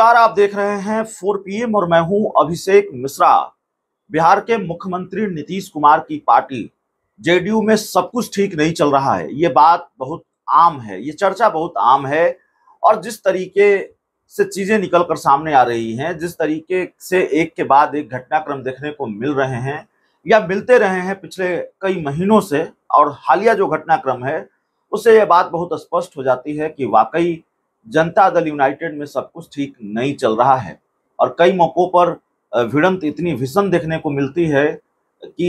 नमस्कार आप देख रहे हैं 4 पीएम और मैं हूं अभिषेक मिश्रा बिहार के मुख्यमंत्री नीतीश कुमार की पार्टी जेडीयू में सब कुछ ठीक नहीं चल रहा है ये बात बहुत आम है ये चर्चा बहुत आम है और जिस तरीके से चीजें निकल कर सामने आ रही हैं जिस तरीके से एक के बाद एक घटनाक्रम देखने को मिल रहे हैं या मिलते रहे हैं पिछले कई महीनों से और हालिया जो घटनाक्रम है उससे यह बात बहुत स्पष्ट हो जाती है कि वाकई जनता दल यूनाइटेड में सब कुछ ठीक नहीं चल रहा है और कई मौक़ों पर भिड़ंत इतनी भीषण देखने को मिलती है कि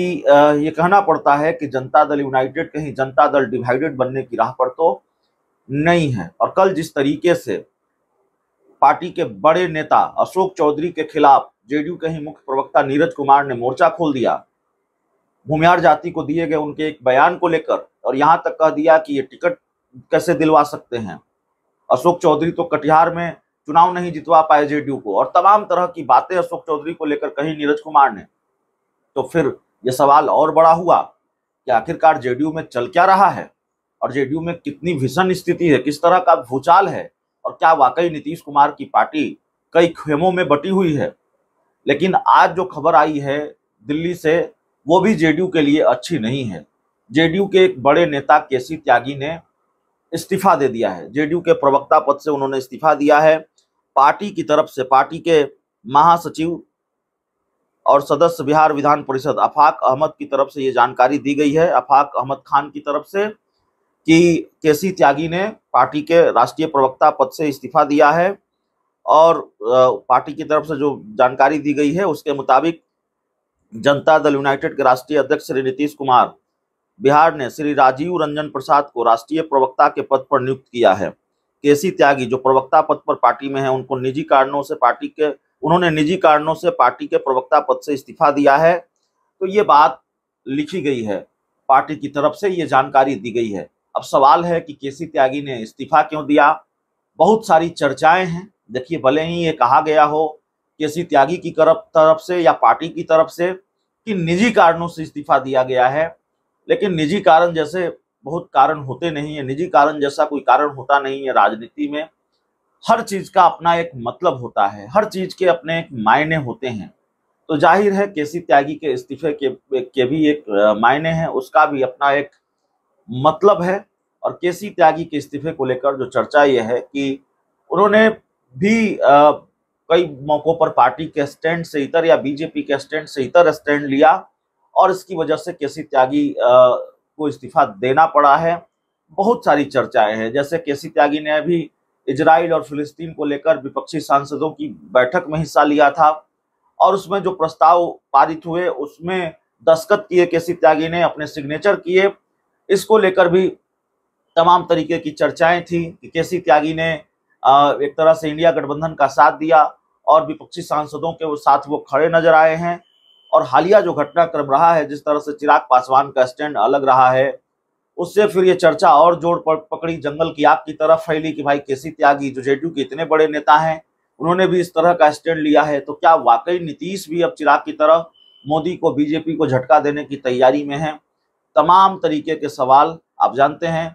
ये कहना पड़ता है कि जनता दल यूनाइटेड कहीं जनता दल डिवाइडेड बनने की राह पर तो नहीं है और कल जिस तरीके से पार्टी के बड़े नेता अशोक चौधरी के खिलाफ जेडीयू के ही मुख्य प्रवक्ता नीरज कुमार ने मोर्चा खोल दिया भूमियार जाति को दिए गए उनके एक बयान को लेकर और यहाँ तक कह दिया कि ये टिकट कैसे दिलवा सकते हैं अशोक चौधरी तो कटिहार में चुनाव नहीं जितवा पाए जेडीयू को और तमाम तरह की बातें अशोक चौधरी को लेकर कही नीरज कुमार ने तो फिर यह सवाल और बड़ा हुआ कि आखिरकार जेडीयू में चल क्या रहा है और जेडीयू में कितनी भीषण स्थिति है किस तरह का भूचाल है और क्या वाकई नीतीश कुमार की पार्टी कई खेमों में बटी हुई है लेकिन आज जो खबर आई है दिल्ली से वो भी जेडीयू के लिए अच्छी नहीं है जेडीयू के एक बड़े नेता केसी त्यागी ने इस्तीफा दे दिया है जेडीयू के प्रवक्ता पद से उन्होंने इस्तीफा दिया है पार्टी की तरफ से पार्टी के महासचिव और सदस्य बिहार विधान परिषद अफाक अहमद की तरफ से ये जानकारी दी गई है अफाक अहमद खान की तरफ से कि केसी त्यागी ने पार्टी के राष्ट्रीय प्रवक्ता पद से इस्तीफा दिया है और पार्टी की तरफ से जो जानकारी दी गई है उसके मुताबिक जनता दल यूनाइटेड के राष्ट्रीय अध्यक्ष श्री नीतीश कुमार बिहार ने श्री राजीव रंजन प्रसाद को राष्ट्रीय प्रवक्ता के पद पर नियुक्त किया है केसी त्यागी जो प्रवक्ता पद पर पार्टी में है उनको निजी कारणों से पार्टी के उन्होंने निजी कारणों से पार्टी के प्रवक्ता पद से इस्तीफा दिया है तो ये बात लिखी गई है पार्टी की तरफ से ये जानकारी दी गई है अब सवाल है कि केसी त्यागी ने इस्तीफा क्यों दिया बहुत सारी चर्चाएं हैं देखिए भले ही ये कहा गया हो केसी त्यागी की तरफ तरफ से या पार्टी की तरफ से कि निजी कारणों से इस्तीफा दिया गया है लेकिन निजी कारण जैसे बहुत कारण होते नहीं है निजी कारण जैसा कोई कारण होता नहीं है राजनीति में हर चीज का अपना एक मतलब होता है हर चीज के अपने एक मायने होते हैं तो जाहिर है केसी त्यागी के इस्तीफे के के भी एक मायने हैं उसका भी अपना एक मतलब है और केसी त्यागी के इस्तीफे को लेकर जो चर्चा यह है कि उन्होंने भी आ, कई मौकों पर पार्टी के स्टैंड से इतर या बीजेपी के स्टैंड से इतर स्टैंड लिया और इसकी वजह से केसी त्यागी को इस्तीफा देना पड़ा है बहुत सारी चर्चाएं हैं जैसे केसी त्यागी ने अभी इजराइल और फिलिस्तीन को लेकर विपक्षी सांसदों की बैठक में हिस्सा लिया था और उसमें जो प्रस्ताव पारित हुए उसमें दस्खत किए केसी त्यागी ने अपने सिग्नेचर किए इसको लेकर भी तमाम तरीके की चर्चाएं थी कि केसी त्यागी ने एक तरह से इंडिया गठबंधन का साथ दिया और विपक्षी सांसदों के वो साथ वो खड़े नजर आए हैं और हालिया जो घटनाक्रम रहा है जिस तरह से चिराग पासवान का स्टैंड अलग रहा है उससे फिर ये चर्चा और जोड़ पर पकड़ी जंगल की आग की तरफ फैली कि भाई केसी त्यागी जो जेडीयू के इतने बड़े नेता हैं उन्होंने भी इस तरह का स्टैंड लिया है तो क्या वाकई नीतीश भी अब चिराग की तरह मोदी को बीजेपी को झटका देने की तैयारी में है तमाम तरीके के सवाल आप जानते हैं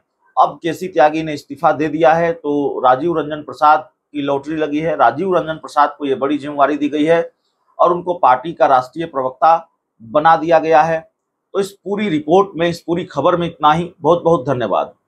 अब केसी त्यागी ने इस्तीफा दे दिया है तो राजीव रंजन प्रसाद की लॉटरी लगी है राजीव रंजन प्रसाद को ये बड़ी जिम्मेवारी दी गई है और उनको पार्टी का राष्ट्रीय प्रवक्ता बना दिया गया है तो इस पूरी रिपोर्ट में इस पूरी खबर में इतना ही बहुत बहुत धन्यवाद